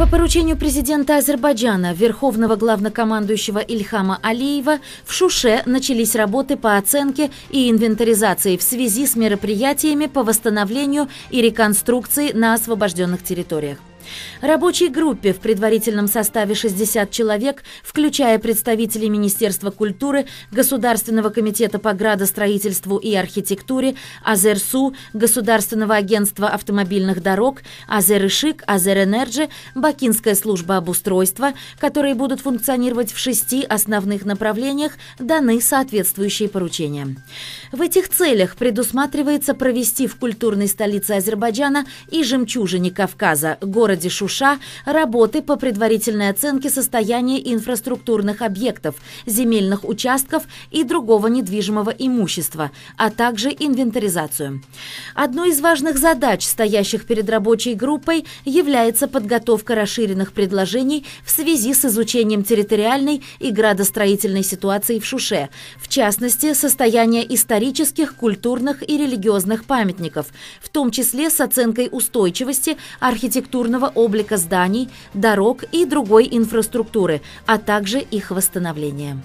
По поручению президента Азербайджана, верховного главнокомандующего Ильхама Алиева, в Шуше начались работы по оценке и инвентаризации в связи с мероприятиями по восстановлению и реконструкции на освобожденных территориях. Рабочей группе в предварительном составе 60 человек, включая представителей Министерства культуры, Государственного комитета по градостроительству и архитектуре, Азерсу, Государственного агентства автомобильных дорог, Азерышик, Азерэнерджи, Бакинская служба обустройства, которые будут функционировать в шести основных направлениях, даны соответствующие поручения. В этих целях предусматривается провести в культурной столице Азербайджана и жемчужине Кавказа, городе городе Шуша работы по предварительной оценке состояния инфраструктурных объектов, земельных участков и другого недвижимого имущества, а также инвентаризацию. Одной из важных задач, стоящих перед рабочей группой, является подготовка расширенных предложений в связи с изучением территориальной и градостроительной ситуации в Шуше, в частности, состояние исторических, культурных и религиозных памятников, в том числе с оценкой устойчивости архитектурного правильного облика зданий, дорог и другой инфраструктуры, а также их восстановления.